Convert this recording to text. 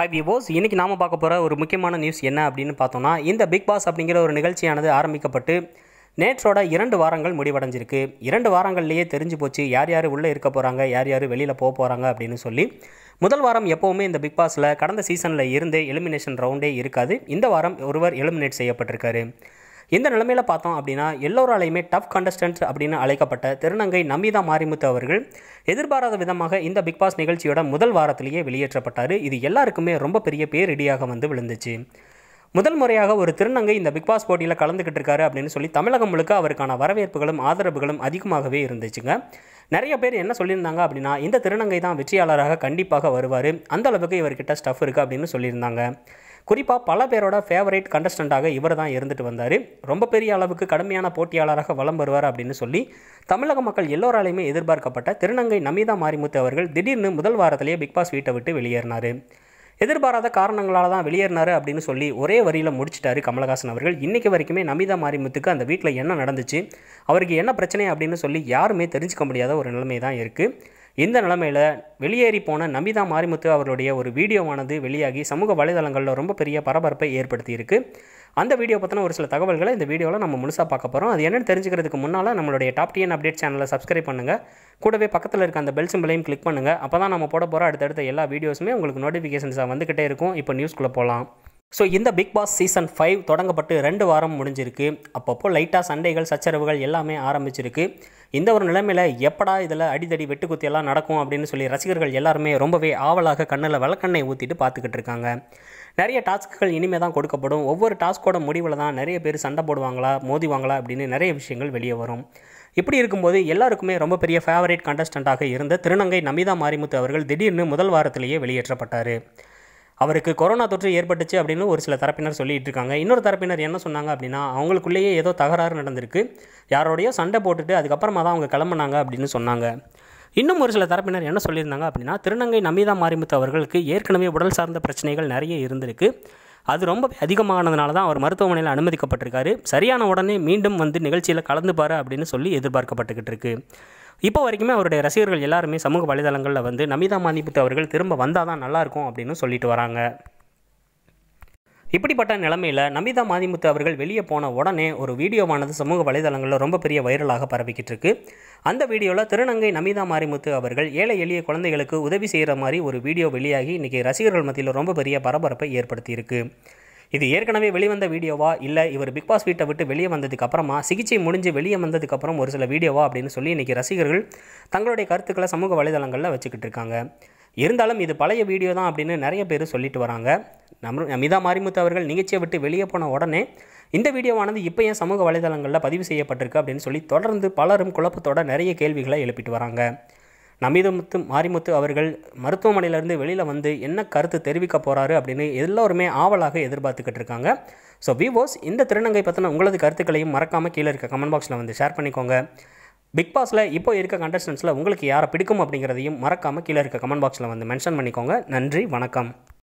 hi Bose இன்றைக்கி நாம் பார்க்க போகிற ஒரு முக்கியமான நியூஸ் என்ன அப்படின்னு பார்த்தோம்னா இந்த பிக் பாஸ் அப்படிங்கிற ஒரு நிகழ்ச்சியானது ஆரம்பிக்கப்பட்டு நேற்றோட இரண்டு வாரங்கள் முடிவடைஞ்சிருக்கு இரண்டு வாரங்கள்லேயே தெரிஞ்சு போச்சு யார் யார் உள்ளே இருக்க போகிறாங்க யார் யார் வெளியில் போக போகிறாங்க அப்படின்னு சொல்லி முதல் வாரம் எப்போவுமே இந்த பிக் பாஸில் கடந்த சீசனில் இருந்தே எலிமினேஷன் ரவுண்டே இருக்காது இந்த வாரம் ஒருவர் எலிமினேட் செய்யப்பட்டிருக்காரு இந்த நிலைமையில் பார்த்தோம் அப்படின்னா எல்லோராலையுமே டஃப் கண்டஸ்டன்ட் அப்படின்னு அழைக்கப்பட்ட திருநங்கை நமிதா மாரிமுத்து அவர்கள் எதிர்பாராத விதமாக இந்த பிக் பாஸ் நிகழ்ச்சியோட முதல் வாரத்திலேயே வெளியேற்றப்பட்டார் இது எல்லாருக்குமே ரொம்ப பெரிய பேரிடியாக வந்து விழுந்துச்சு முதல் முறையாக ஒரு திருநங்கை இந்த பிக் பாஸ் போட்டியில் கலந்துக்கிட்டு இருக்காரு அப்படின்னு சொல்லி தமிழகம் முழுக்க அவருக்கான வரவேற்புகளும் ஆதரவுகளும் அதிகமாகவே இருந்துச்சுங்க நிறைய பேர் என்ன சொல்லியிருந்தாங்க அப்படின்னா இந்த திருநங்கை தான் வெற்றியாளராக கண்டிப்பாக வருவார் அந்தளவுக்கு இவர்கிட்ட ஸ்டஃப் இருக்குது அப்படின்னு சொல்லியிருந்தாங்க குறிப்பாக பல பேரோட ஃபேவரேட் கண்டஸ்டண்ட்டாக இவர் தான் இருந்துட்டு வந்தார் ரொம்ப பெரிய அளவுக்கு கடுமையான போட்டியாளராக வலம் வருவார் அப்படின்னு சொல்லி தமிழக மக்கள் எல்லோராலையுமே எதிர்பார்க்கப்பட்ட திருநங்கை நமிதா மாரிமுத்து அவர்கள் திடீர்னு முதல் வாரத்திலேயே பாஸ் வீட்டை விட்டு வெளியேறினார் எதிர்பாராத காரணங்களால் தான் வெளியேறினார் அப்படின்னு சொல்லி ஒரே வரியில் முடிச்சிட்டாரு கமலஹாசன் அவர்கள் இன்றைக்கி வரைக்குமே நமிதா மாரிமுத்துக்கு அந்த வீட்டில் என்ன நடந்துச்சு அவருக்கு என்ன பிரச்சனை அப்படின்னு சொல்லி யாருமே தெரிஞ்சுக்க முடியாத ஒரு நிலைமை தான் இருக்குது இந்த நிலைமையில் வெளியேறி போன நமிதா மாரிமுத்து அவருடைய ஒரு வீடியோவானது வெளியாகி சமூக வலைதளங்களில் ரொம்ப பெரிய பரபரப்பை ஏற்படுத்தியிருக்கு அந்த வீடியோ பற்றின ஒரு சில தகவல்களை இந்த வீடியோவில் நம்ம முழுசாக பார்க்க போகிறோம் அது என்னென்னு தெரிஞ்சுக்கிறதுக்கு முன்னால் நம்மளுடைய டாப் டென் அப்டேட் சேனலை சப்ஸ்கிரைப் பண்ணுங்கள் கூடவே பக்கத்தில் இருக்க அந்த பெல் சிம்பிளையும் கிளிக் பண்ணுங்கள் அப்போ தான் நம்ம போட போகிற அடுத்தடுத்த எல்லா வீடியோஸுமே உங்களுக்கு நோட்டிஃபிகேஷன்ஸாக வந்துக்கிட்டே இருக்கும் இப்போ நியூஸ்குள்ளே போகலாம் ஸோ இந்த பிக் பாஸ் சீசன் ஃபைவ் தொடங்கப்பட்டு ரெண்டு வாரம் முடிஞ்சிருக்கு அப்பப்போ லைட்டாக சண்டைகள் சச்சரவுகள் எல்லாமே ஆரம்பிச்சிருக்கு இந்த ஒரு நிலைமையில் எப்படா இதில் அடிதடி வெட்டுக்குத்தியெல்லாம் நடக்கும் அப்படின்னு சொல்லி ரசிகர்கள் எல்லாருமே ரொம்பவே ஆவலாக கண்ணில் விளக்கண்ணை ஊற்றிட்டு பார்த்துக்கிட்டு இருக்காங்க நிறைய டாஸ்க்குகள் இனிமேல் தான் கொடுக்கப்படும் ஒவ்வொரு டாஸ்க்கோட முடிவில் தான் நிறைய பேர் சண்டை போடுவாங்களா மோதிவாங்களா அப்படின்னு நிறைய விஷயங்கள் வெளியே வரும் இப்படி இருக்கும்போது எல்லாருக்குமே ரொம்ப பெரிய ஃபேவரேட் கண்டஸ்டண்ட்டாக இருந்த திருநங்கை நமிதா மாரிமுத்து அவர்கள் திடீர்னு முதல் வாரத்திலேயே வெளியேற்றப்பட்டார் அவருக்கு கொரோனா தொற்று ஏற்பட்டுச்சு அப்படின்னு ஒரு சில தரப்பினர் சொல்லிட்டு இருக்காங்க இன்னொரு தரப்பினர் என்ன சொன்னாங்க அப்படின்னா அவங்களுக்குள்ளேயே ஏதோ தகராறு நடந்திருக்கு யாரோடையோ சண்டை போட்டுட்டு அதுக்கப்புறமா தான் அவங்க கிளம்புனாங்க அப்படின்னு சொன்னாங்க இன்னும் ஒரு சில தரப்பினர் என்ன சொல்லியிருந்தாங்க அப்படின்னா திருநங்கை நமிதா மாரிமுத்து அவர்களுக்கு ஏற்கனவே உடல் சார்ந்த பிரச்சனைகள் நிறைய இருந்திருக்கு அது ரொம்ப அதிகமானதுனால தான் அவர் மருத்துவமனையில் அனுமதிக்கப்பட்டிருக்காரு சரியான உடனே மீண்டும் வந்து நிகழ்ச்சியில் கலந்துப்பார் அப்படின்னு சொல்லி எதிர்பார்க்கப்பட்டுக்கிட்டு இருக்குது இப்போ வரைக்குமே அவருடைய ரசிகர்கள் எல்லாருமே சமூக வலைதளங்களில் வந்து நமிதா மாணிபுத்து அவர்கள் திரும்ப வந்தால் தான் நல்லாயிருக்கும் அப்படின்னு சொல்லிட்டு வராங்க இப்படிப்பட்ட நிலைமையில் நமிதா மாதிமுத்து அவர்கள் வெளியே போன உடனே ஒரு வீடியோவானது சமூக வலைதளங்களில் ரொம்ப பெரிய வைரலாக பரவிக்கிட்டு இருக்கு அந்த வீடியோவில் திருநங்கை நமிதா மாரிமுத்து அவர்கள் ஏழை எளிய குழந்தைகளுக்கு உதவி செய்கிற மாதிரி ஒரு வீடியோ வெளியாகி இன்றைக்கி ரசிகர்கள் மத்தியில் ரொம்ப பெரிய பரபரப்பை ஏற்படுத்தியிருக்கு இது ஏற்கனவே வெளிவந்த வீடியோவா இல்லை இவர் பிக் பாஸ் வீட்டை விட்டு வெளியே வந்ததுக்கு அப்புறமா சிகிச்சை முடிஞ்சு வெளியே வந்ததுக்கப்புறம் ஒரு சில வீடியோவா அப்படின்னு சொல்லி இன்றைக்கி ரசிகர்கள் தங்களுடைய கருத்துக்களை சமூக வலைதளங்களில் வச்சுக்கிட்டு இருக்காங்க இருந்தாலும் இது பழைய வீடியோ தான் அப்படின்னு நிறைய பேர் சொல்லிட்டு வராங்க நம்ம மிதா மாரிமுத்து அவர்கள் நிகழ்ச்சியை விட்டு வெளியே போன உடனே இந்த வீடியோவானது இப்போ ஏன் சமூக வலைதளங்களில் பதிவு செய்யப்பட்டிருக்கு அப்படின்னு சொல்லி தொடர்ந்து பலரும் குழப்பத்தோட நிறைய கேள்விகளை எழுப்பிட்டு வராங்க நமிதமுத்து மாரிமுத்து அவர்கள் மருத்துவமனையிலேருந்து வெளியில் வந்து என்ன கருத்து தெரிவிக்க போகிறாரு அப்படின்னு எல்லோருமே ஆவலாக எதிர்பார்த்துக்கிட்டு இருக்காங்க ஸோ விவோஸ் இந்த திருநங்கை பற்றின உங்களது கருத்துக்களையும் மறக்காமல் கீழே இருக்க கமெண்ட் பாக்ஸில் வந்து ஷேர் பண்ணிக்கோங்க பிக் பாஸில் இப்போ இருக்க கண்டஸ்டன்ஸில் உங்களுக்கு யாரை பிடிக்கும் அப்படிங்கிறதையும் மறக்காமல் கீழே இருக்க கமெண்ட் பாக்ஸில் வந்து மென்ஷன் பண்ணிக்கோங்க நன்றி வணக்கம்